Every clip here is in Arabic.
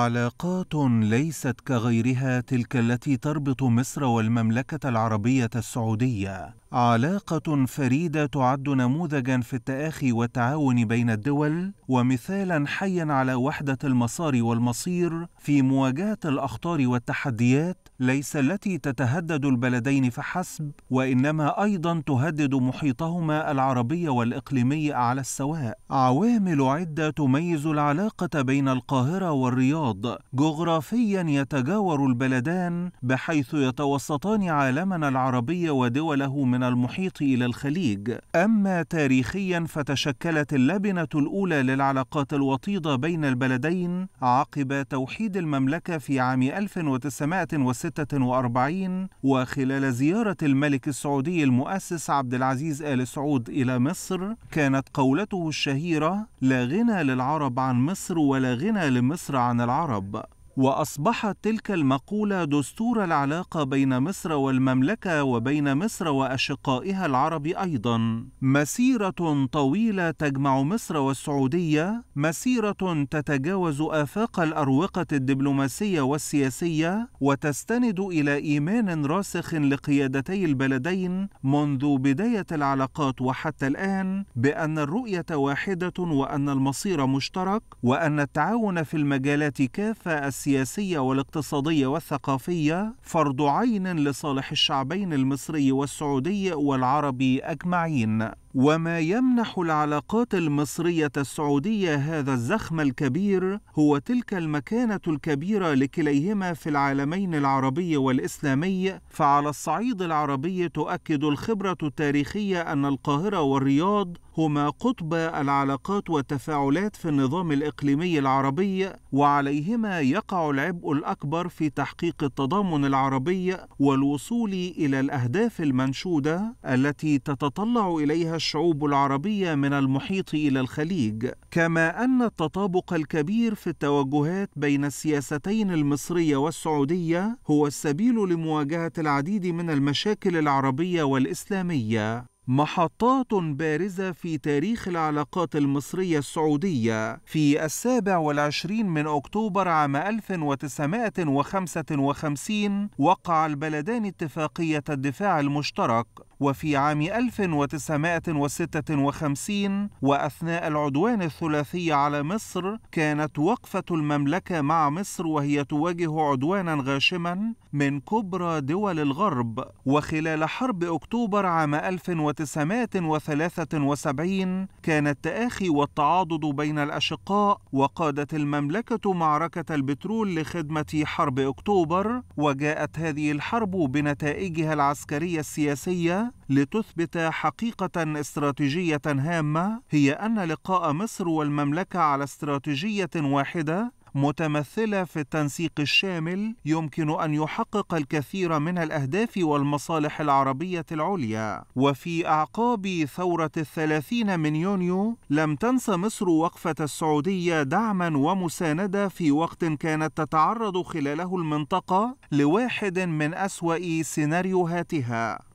علاقات ليست كغيرها تلك التي تربط مصر والمملكة العربية السعودية علاقة فريدة تعد نموذجا في التآخي والتعاون بين الدول ومثالا حيا على وحدة المسار والمصير في مواجهة الأخطار والتحديات ليس التي تتهدد البلدين فحسب وإنما أيضا تهدد محيطهما العربي والإقليمي على السواء. عوامل عدة تميز العلاقة بين القاهرة والرياض جغرافيا يتجاور البلدان بحيث يتوسطان عالمنا العربي ودوله من من المحيط إلى الخليج أما تاريخيا فتشكلت اللبنة الأولى للعلاقات الوطيدة بين البلدين عقب توحيد المملكة في عام 1946 وخلال زيارة الملك السعودي المؤسس عبد العزيز آل سعود إلى مصر كانت قولته الشهيرة لا غنى للعرب عن مصر ولا غنى لمصر عن العرب واصبحت تلك المقوله دستور العلاقه بين مصر والمملكه وبين مصر واشقائها العرب ايضا مسيره طويله تجمع مصر والسعوديه مسيره تتجاوز افاق الاروقه الدبلوماسيه والسياسيه وتستند الى ايمان راسخ لقيادتي البلدين منذ بدايه العلاقات وحتى الان بان الرؤيه واحده وان المصير مشترك وان التعاون في المجالات كافه السياسية والاقتصادية والثقافية فرض عين لصالح الشعبين المصري والسعودي والعربي أجمعين وما يمنح العلاقات المصرية السعودية هذا الزخم الكبير هو تلك المكانة الكبيرة لكليهما في العالمين العربي والإسلامي، فعلى الصعيد العربي تؤكد الخبرة التاريخية أن القاهرة والرياض هما قطب العلاقات والتفاعلات في النظام الإقليمي العربي، وعليهما يقع العبء الأكبر في تحقيق التضامن العربي والوصول إلى الأهداف المنشودة التي تتطلع إليها الشعوب العربية من المحيط إلى الخليج، كما أن التطابق الكبير في التوجهات بين السياستين المصرية والسعودية هو السبيل لمواجهة العديد من المشاكل العربية والإسلامية. محطات بارزة في تاريخ العلاقات المصرية السعودية في السابع والعشرين من أكتوبر عام 1955 وقع البلدان اتفاقية الدفاع المشترك وفي عام 1956 وأثناء العدوان الثلاثي على مصر كانت وقفة المملكة مع مصر وهي تواجه عدوانا غاشما من كبرى دول الغرب وخلال حرب أكتوبر عام 1973 كان التآخي والتعاضد بين الأشقاء وقادت المملكة معركة البترول لخدمة حرب أكتوبر وجاءت هذه الحرب بنتائجها العسكرية السياسية لتثبت حقيقة استراتيجية هامة هي أن لقاء مصر والمملكة على استراتيجية واحدة متمثله في التنسيق الشامل يمكن ان يحقق الكثير من الاهداف والمصالح العربيه العليا وفي اعقاب ثوره الثلاثين من يونيو لم تنس مصر وقفه السعوديه دعما ومسانده في وقت كانت تتعرض خلاله المنطقه لواحد من اسوا سيناريوهاتها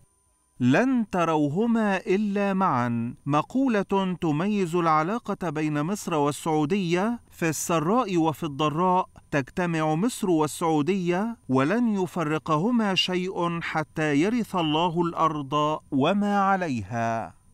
لن تروهما إلا معا مقولة تميز العلاقة بين مصر والسعودية في السراء وفي الضراء تجتمع مصر والسعودية ولن يفرقهما شيء حتى يرث الله الأرض وما عليها